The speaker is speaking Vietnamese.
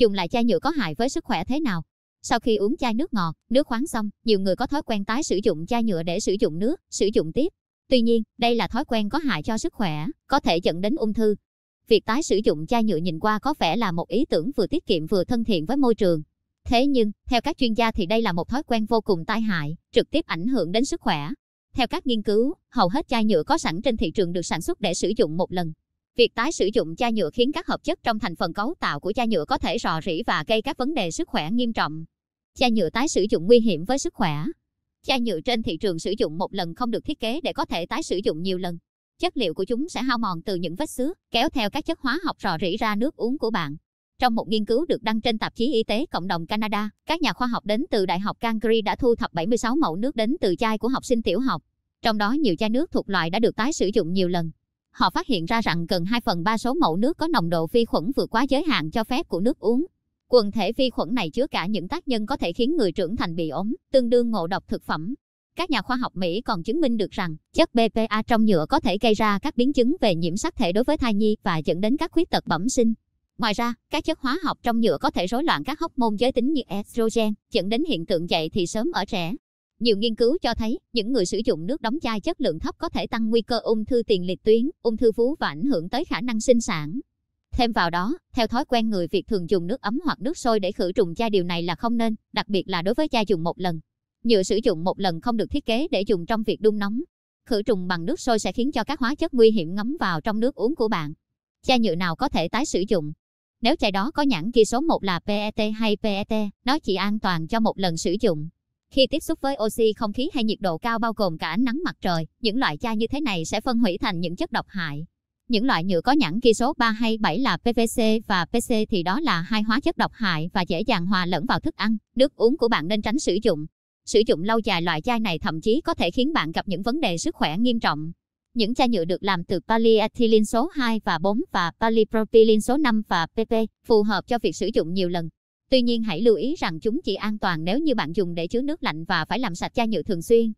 dùng lại chai nhựa có hại với sức khỏe thế nào. Sau khi uống chai nước ngọt, nước khoáng xong, nhiều người có thói quen tái sử dụng chai nhựa để sử dụng nước, sử dụng tiếp. Tuy nhiên, đây là thói quen có hại cho sức khỏe, có thể dẫn đến ung thư. Việc tái sử dụng chai nhựa nhìn qua có vẻ là một ý tưởng vừa tiết kiệm vừa thân thiện với môi trường. Thế nhưng, theo các chuyên gia thì đây là một thói quen vô cùng tai hại, trực tiếp ảnh hưởng đến sức khỏe. Theo các nghiên cứu, hầu hết chai nhựa có sẵn trên thị trường được sản xuất để sử dụng một lần, Việc tái sử dụng chai nhựa khiến các hợp chất trong thành phần cấu tạo của chai nhựa có thể rò rỉ và gây các vấn đề sức khỏe nghiêm trọng. Chai nhựa tái sử dụng nguy hiểm với sức khỏe. Chai nhựa trên thị trường sử dụng một lần không được thiết kế để có thể tái sử dụng nhiều lần. Chất liệu của chúng sẽ hao mòn từ những vết xước, kéo theo các chất hóa học rò rỉ ra nước uống của bạn. Trong một nghiên cứu được đăng trên tạp chí Y tế Cộng đồng Canada, các nhà khoa học đến từ Đại học Calgary đã thu thập 76 mẫu nước đến từ chai của học sinh tiểu học. Trong đó nhiều chai nước thuộc loại đã được tái sử dụng nhiều lần. Họ phát hiện ra rằng gần 2 phần 3 số mẫu nước có nồng độ vi khuẩn vượt quá giới hạn cho phép của nước uống. Quần thể vi khuẩn này chứa cả những tác nhân có thể khiến người trưởng thành bị ốm, tương đương ngộ độc thực phẩm. Các nhà khoa học Mỹ còn chứng minh được rằng chất BPA trong nhựa có thể gây ra các biến chứng về nhiễm sắc thể đối với thai nhi và dẫn đến các khuyết tật bẩm sinh. Ngoài ra, các chất hóa học trong nhựa có thể rối loạn các hóc môn giới tính như estrogen, dẫn đến hiện tượng dậy thì sớm ở trẻ. Nhiều nghiên cứu cho thấy, những người sử dụng nước đóng chai chất lượng thấp có thể tăng nguy cơ ung thư tiền liệt tuyến, ung thư vú và ảnh hưởng tới khả năng sinh sản. Thêm vào đó, theo thói quen người Việt thường dùng nước ấm hoặc nước sôi để khử trùng chai điều này là không nên, đặc biệt là đối với chai dùng một lần. Nhựa sử dụng một lần không được thiết kế để dùng trong việc đun nóng. Khử trùng bằng nước sôi sẽ khiến cho các hóa chất nguy hiểm ngấm vào trong nước uống của bạn. Chai nhựa nào có thể tái sử dụng? Nếu chai đó có nhãn ghi số 1 là PET hay PET, nó chỉ an toàn cho một lần sử dụng. Khi tiếp xúc với oxy không khí hay nhiệt độ cao bao gồm cả nắng mặt trời, những loại chai như thế này sẽ phân hủy thành những chất độc hại. Những loại nhựa có nhãn ghi số 3 hay 7 là PVC và PC thì đó là hai hóa chất độc hại và dễ dàng hòa lẫn vào thức ăn, nước uống của bạn nên tránh sử dụng. Sử dụng lâu dài loại chai này thậm chí có thể khiến bạn gặp những vấn đề sức khỏe nghiêm trọng. Những chai nhựa được làm từ polyethylene số 2 và 4 và polypropylene số 5 và PP phù hợp cho việc sử dụng nhiều lần. Tuy nhiên hãy lưu ý rằng chúng chỉ an toàn nếu như bạn dùng để chứa nước lạnh và phải làm sạch chai nhựa thường xuyên.